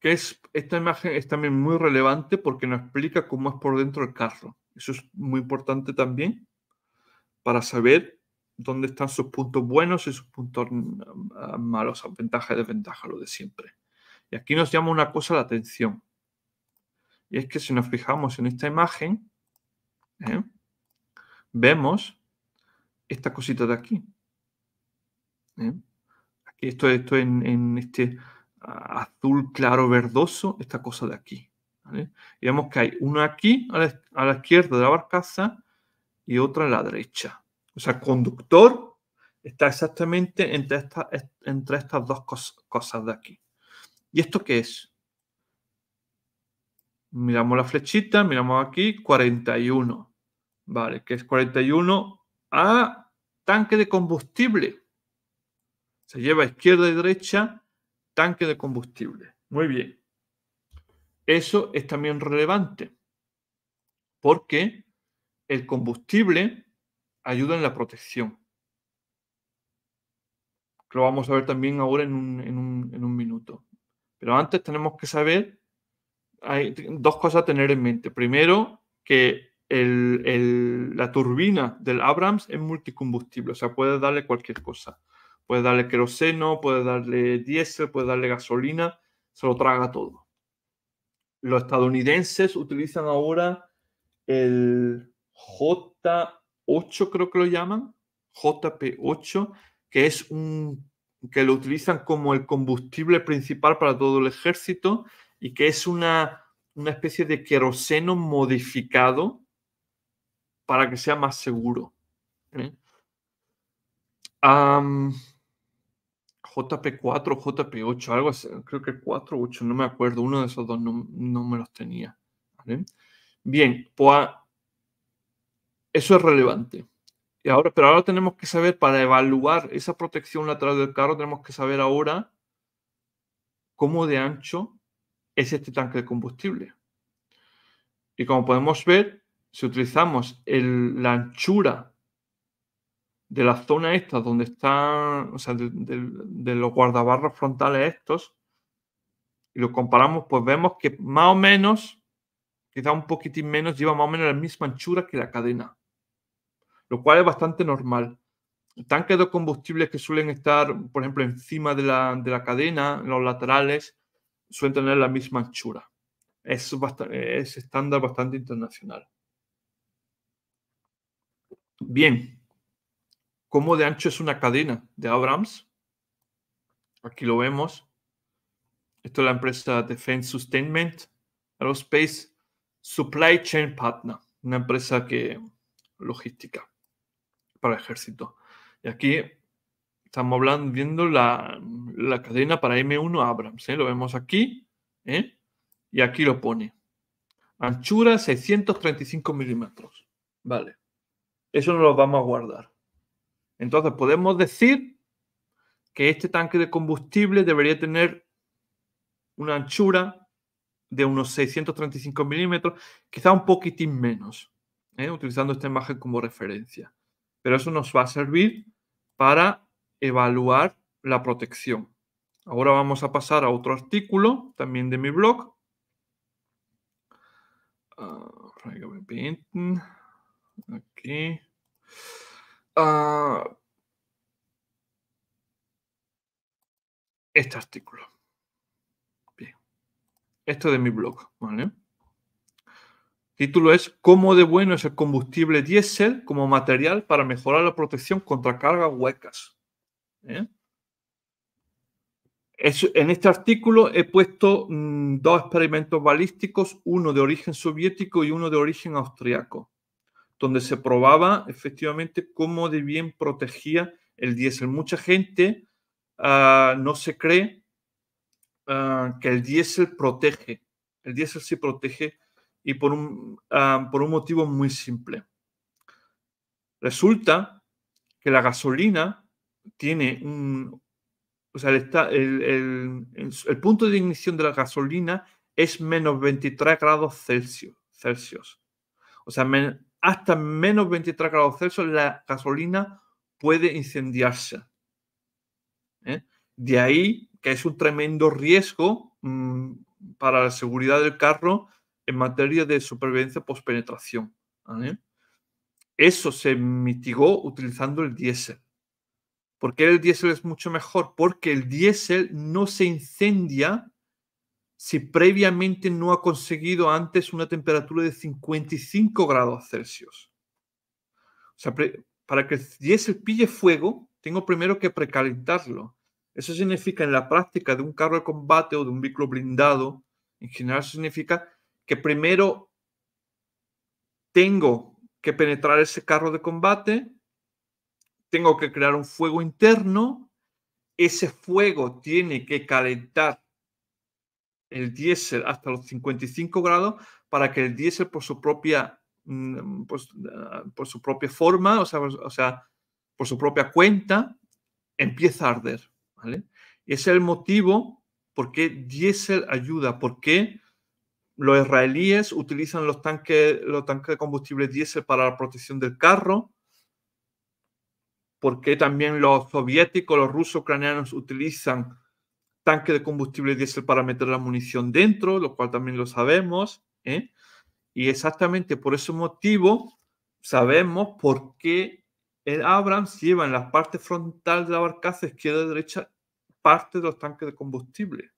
que es, esta imagen es también muy relevante porque nos explica cómo es por dentro el carro. Eso es muy importante también para saber dónde están sus puntos buenos y sus puntos mm, mm, malos, ventaja y desventaja, lo de siempre. Y aquí nos llama una cosa la atención. Y es que si nos fijamos en esta imagen, ¿eh? vemos esta cosita de aquí. ¿eh? aquí esto, esto en este azul claro verdoso, esta cosa de aquí. ¿vale? vemos que hay una aquí a la, izquierda de la barcaza y otra a la derecha. O sea, conductor está exactamente entre, estas entre estas dos cosas de aquí. ¿Y esto qué es? Miramos la flechita, miramos aquí, 41. Vale, que es 41 a tanque de combustible. Se lleva a izquierda y derecha tanque de combustible. Muy bien. Eso es también relevante porque el combustible ayuda en la protección. Lo vamos a ver también ahora en un, minuto. Pero antes tenemos que saber, hay dos cosas a tener en mente. Primero, que la turbina del Abrams es multicombustible, o sea, puede darle cualquier cosa. Puede darle queroseno, puede darle diésel, puede darle gasolina, se lo traga todo. Los estadounidenses utilizan ahora el J8, creo que lo llaman, JP8, que es un que lo utilizan como el combustible principal para todo el ejército y que es una, especie de queroseno modificado para que sea más seguro. ¿eh? JP4, JP8, algo creo que 4 8, no me acuerdo, uno de esos dos no me los tenía. Bien, pues eso es relevante. Y ahora, pero ahora tenemos que saber, para evaluar esa protección lateral del carro, tenemos que saber ahora cómo de ancho es este tanque de combustible. Y como podemos ver, si utilizamos la anchura de la zona esta donde están, o sea, de, los guardabarros frontales estos, y lo comparamos, pues vemos que más o menos, quizá un poquitín menos, lleva más o menos la misma anchura que la cadena, lo cual es bastante normal. Tanques de combustibles que suelen estar, por ejemplo, encima de la, de la cadena, en los laterales, suelen tener la misma anchura. Es, es estándar bastante internacional. Bien, cómo de ancho es una cadena de Abrams. Aquí lo vemos. Esto es la empresa Defense Sustainment Aerospace Supply Chain Partner, una empresa que logística para el ejército. Y aquí estamos hablando, viendo la, cadena para M1 Abrams. ¿eh? Lo vemos aquí ¿eh? y aquí lo pone. Anchura 635 milímetros. Vale. Eso no lo vamos a guardar. Entonces podemos decir que este tanque de combustible debería tener una anchura de unos 635 milímetros, quizá un poquitín menos, ¿eh? utilizando esta imagen como referencia. Pero eso nos va a servir para evaluar la protección. Ahora vamos a pasar a otro artículo, también de mi blog. Ah, Aquí. Ah, este artículo. Bien. Esto de mi blog, título es ¿Cómo de bueno es el combustible diésel como material para mejorar la protección contra cargas huecas? ¿Eh? en este artículo he puesto mm, dos experimentos balísticos, uno de origen soviético y uno de origen austriaco donde se probaba efectivamente cómo de bien protegía el diésel. Mucha gente ah, no se cree ah, que el diésel protege. El diésel sí protege y por un, ah, por un motivo muy simple. Resulta que la gasolina tiene un... O sea, el, punto de ignición de la gasolina es menos 23 grados Celsius. Celsius. O sea, hasta menos 23 grados Celsius la gasolina puede incendiarse. ¿eh? De ahí que es un tremendo riesgo mm, para la seguridad del carro en materia de supervivencia postpenetración. Eso se mitigó utilizando el diésel. ¿Por qué el diésel es mucho mejor? Porque el diésel no se incendia si previamente no ha conseguido antes una temperatura de 55 grados Celsius. O sea, para que el diésel pille fuego, tengo primero que precalentarlo. Eso significa en la práctica de un carro de combate o de un vehículo blindado, en general significa que primero tengo que penetrar ese carro de combate, tengo que crear un fuego interno, ese fuego tiene que calentar el diésel hasta los 55 grados para que el diésel por su propia, mm, pues, ah, por, su propia forma, pues, o sea, por, su propia cuenta, empieza a arder. ¿vale? Ese es el motivo por qué diésel ayuda, por qué los israelíes utilizan los tanques, los tanques de combustible diésel para la protección del carro, por qué también los soviéticos, los rusos, ucranianos utilizan tanque de combustible diésel para meter la munición dentro, lo cual también lo sabemos. ¿eh? Y exactamente por ese motivo sabemos por qué el Abrams lleva en la parte frontal de la barcaza, izquierda y derecha, parte de los tanques de combustible,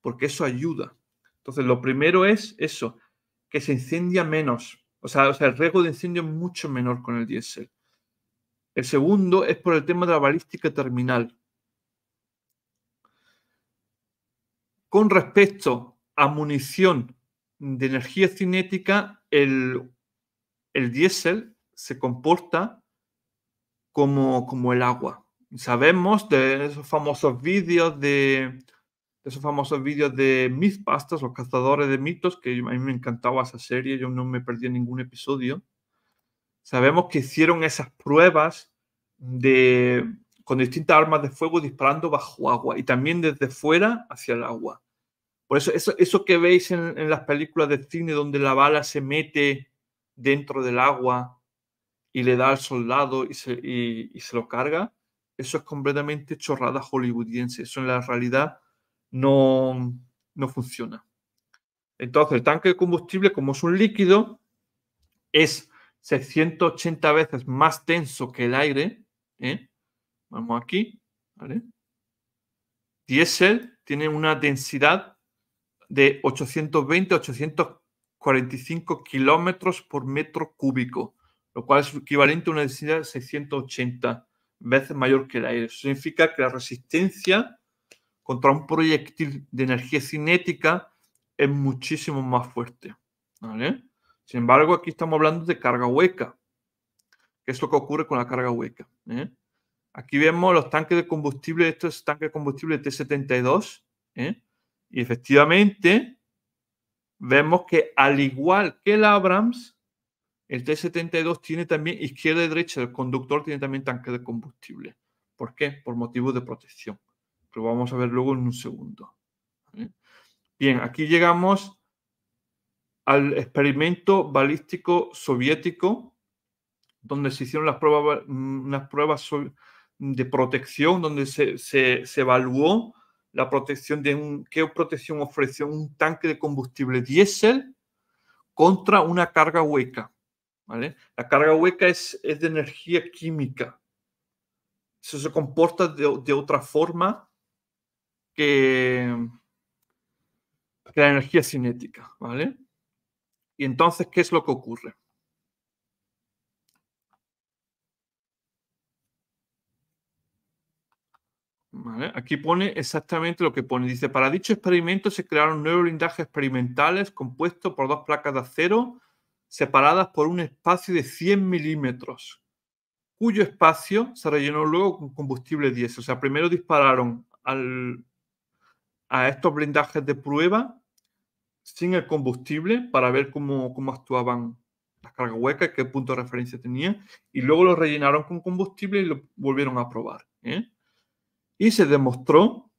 porque eso ayuda. Entonces, lo primero es eso, que se incendia menos. O sea, o sea el riesgo de incendio es mucho menor con el diésel. El segundo es por el tema de la balística terminal. con respecto a munición de energía cinética, el, diésel se comporta como, como el agua. Sabemos de esos famosos vídeos de, esos famosos vídeos de Mythbusters, los cazadores de mitos, que a mí me encantaba esa serie, yo no me perdí ningún episodio. Sabemos que hicieron esas pruebas de, con distintas armas de fuego disparando bajo agua y también desde fuera hacia el agua. Por eso, eso, eso que veis en, las películas de cine donde la bala se mete dentro del agua y le da al soldado y se, lo carga, eso es completamente chorrada hollywoodiense. Eso en la realidad no, funciona. Entonces, el tanque de combustible, como es un líquido, es 680 veces más denso que el aire. ¿eh? Vamos aquí. ¿vale? Diesel tiene una densidad de 820 a 845 kilómetros por metro cúbico, lo cual es equivalente a una densidad de 680 veces mayor que el aire. significa que la resistencia contra un proyectil de energía cinética es muchísimo más fuerte. Sin embargo, aquí estamos hablando de carga hueca, que es lo que ocurre con la carga hueca. ¿eh? Aquí vemos los tanques de combustible, estos tanques de combustible T-72, ¿eh? Y efectivamente, vemos que al igual que el Abrams, el T-72 tiene también izquierda y derecha del conductor, tiene también tanque de combustible. ¿Por qué? Por motivos de protección. Lo vamos a ver luego en un segundo. Bien, aquí llegamos al experimento balístico soviético, donde se hicieron las pruebas, mm, unas pruebas de protección, donde se, se evaluó la protección de qué protección ofrece un tanque de combustible diésel contra una carga hueca. ¿vale? La carga hueca es, de energía química. Eso se comporta de, otra forma que, que, la energía cinética. ¿vale? Y entonces, ¿qué es lo que ocurre? Aquí pone exactamente lo que pone. Dice, para dicho experimento se crearon nueve blindajes experimentales compuestos por dos placas de acero separadas por un espacio de 100 milímetros, cuyo espacio se rellenó luego con combustible 10. O sea, primero dispararon a estos blindajes de prueba sin el combustible para ver cómo, cómo actuaban las cargas huecas, qué punto de referencia tenía y luego lo rellenaron con combustible y lo volvieron a probar. ¿eh? Y se demostró,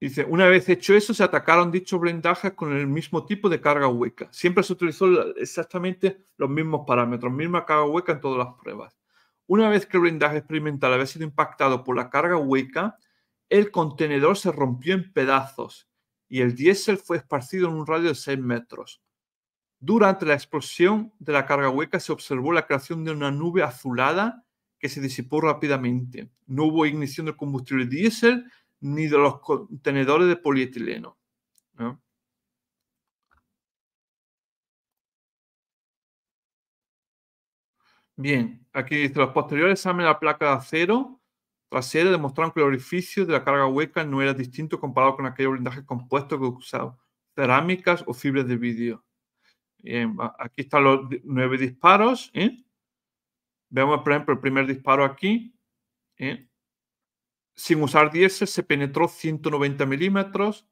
dice, una vez hecho eso, se atacaron dichos blindajes con el mismo tipo de carga hueca. Siempre se utilizó exactamente los mismos parámetros, misma carga hueca en todas las pruebas. Una vez que el blindaje experimental había sido impactado por la carga hueca, el contenedor se rompió en pedazos y el diésel fue esparcido en un radio de 6 metros. Durante la explosión de la carga hueca se observó la creación de una nube azulada que se disipó rápidamente. No hubo ignición del combustible diésel ni de los contenedores de polietileno. Bien, aquí dice, los posteriores examen de la placa de acero trasera demostraron que el orificio de la carga hueca no era distinto comparado con aquellos blindajes compuestos que usado. cerámicas o fibras de vidrio. Bien, aquí están los nueve disparos. ¿eh? Veamos, por ejemplo, el primer disparo aquí. ¿eh? Sin usar diésel se penetró 190 milímetros.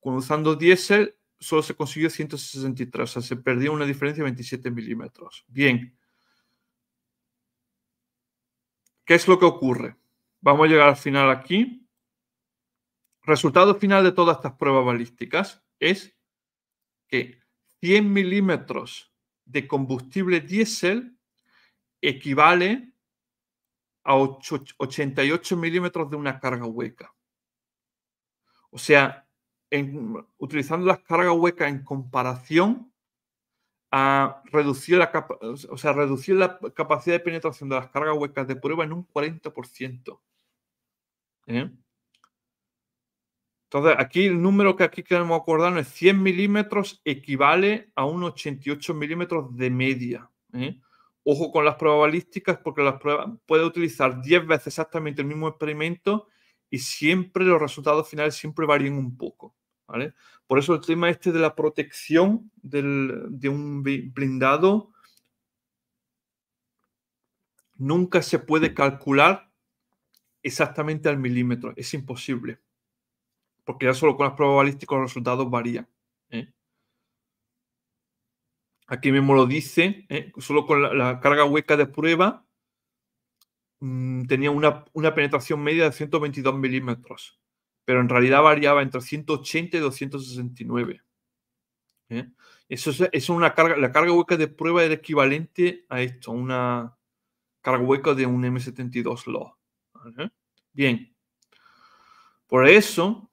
Usando diésel solo se consiguió 163, o sea, se perdió una diferencia de 27 milímetros. Bien. ¿Qué es lo que ocurre? Vamos a llegar al final aquí. Resultado final de todas estas pruebas balísticas es que 100 milímetros de combustible diésel equivale a 88 milímetros de una carga hueca. O sea, utilizando las cargas huecas en comparación a reducir la, o sea, reducir la capacidad de penetración de las cargas huecas de prueba en un 40%. ¿Eh? Entonces, aquí el número que aquí queremos acordarnos es 100 milímetros equivale a un 88 milímetros de media. ¿eh? Ojo con las probabilísticas, porque las pruebas puede utilizar 10 veces exactamente el mismo experimento y siempre los resultados finales siempre varían un poco. Por eso el tema este de la protección de un blindado nunca se puede calcular exactamente al milímetro. Es imposible. Porque ya solo con las probabilísticas los resultados varían. ¿eh? aquí mismo lo dice, ¿eh? solo con la, carga hueca de prueba mm, tenía una, penetración media de 122 milímetros, pero en realidad variaba entre 180 y 269. ¿eh? Eso es, una carga, la carga hueca de prueba era equivalente a esto, una carga hueca de un M72 lo ¿eh? Bien, por eso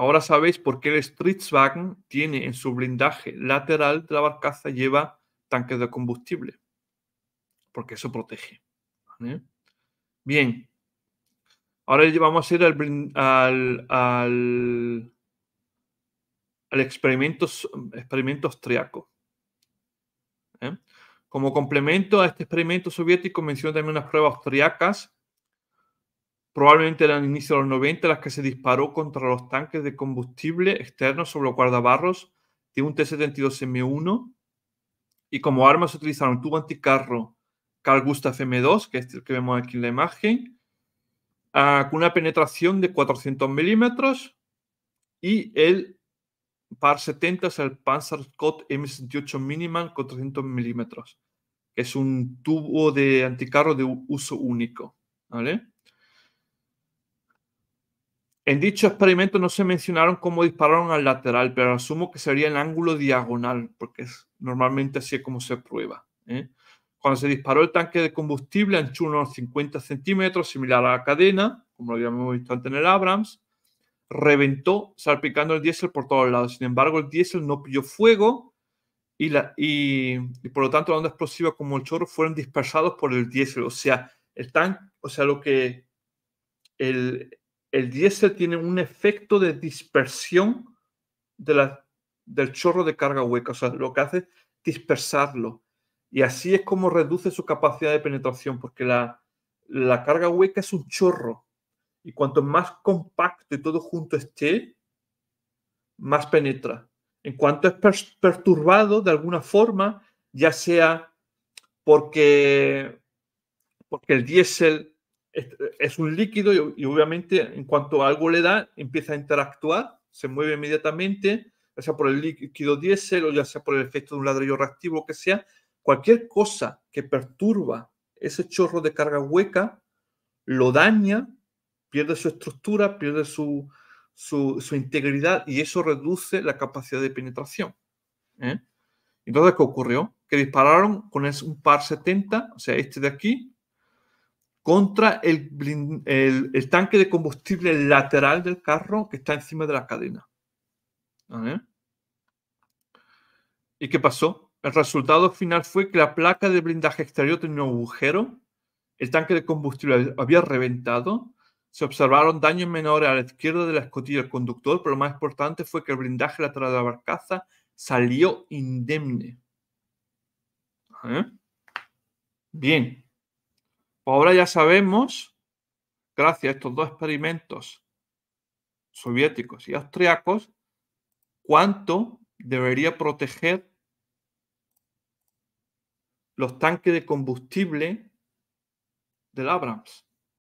Ahora sabéis por qué el Stridswagen tiene en su blindaje lateral de la barcaza lleva tanques de combustible. Porque eso protege. Bien. Ahora vamos a ir al, al, al, experimento, experimento austriaco. ¿eh? Como complemento a este experimento soviético menciono también unas pruebas austriacas probablemente eran el inicio de los 90, las que se disparó contra los tanques de combustible externos sobre los guardabarros de un T-72M1 y como armas se utilizaron tubo anticarro Carl Gustav M2, que es el que vemos aquí en la imagen, ah, con una penetración de 400 milímetros y el PAR 70 es el Scott M68 Miniman 400 milímetros, que es un tubo de anticarro de uso único. ¿vale? En dicho experimento no se mencionaron cómo dispararon al lateral, pero asumo que sería el ángulo diagonal, porque es normalmente así es como se prueba. ¿eh? Cuando se disparó el tanque de combustible, anchó unos 50 centímetros, similar a la cadena, como lo habíamos visto antes en el Abrams, reventó salpicando el diésel por todos lados. Sin embargo, el diésel no pilló fuego y, la, y, por lo tanto la onda explosiva como el chorro fueron dispersados por el diésel. O sea, el tanque, o sea, lo que el, el diésel tiene un efecto de dispersión del chorro de carga hueca, o sea, lo que hace es dispersarlo. Y así es como reduce su capacidad de penetración, porque la, carga hueca es un chorro. Y cuanto más compacto y todo junto esté, más penetra. En cuanto es perturbado de alguna forma, ya sea porque, porque el diésel es un líquido y, obviamente en cuanto algo le da, empieza a interactuar, se mueve inmediatamente, ya sea por el líquido diésel o ya sea por el efecto de un ladrillo reactivo, que sea, cualquier cosa que perturba ese chorro de carga hueca, lo daña, pierde su estructura, pierde su, su, integridad y eso reduce la capacidad de penetración. ¿eh? Entonces, ¿qué ocurrió? Que dispararon con un par 70, o sea, este de aquí, contra el, tanque de combustible lateral del carro que está encima de la cadena. ¿Y qué pasó? El resultado final fue que la placa de blindaje exterior tenía un agujero, el tanque de combustible había reventado, se observaron daños menores a la izquierda de la escotilla del conductor, pero lo más importante fue que el blindaje lateral de la barcaza salió indemne. Bien. Pues ahora ya sabemos, gracias a estos dos experimentos soviéticos y austriacos, cuánto debería proteger los tanques de combustible del Abrams.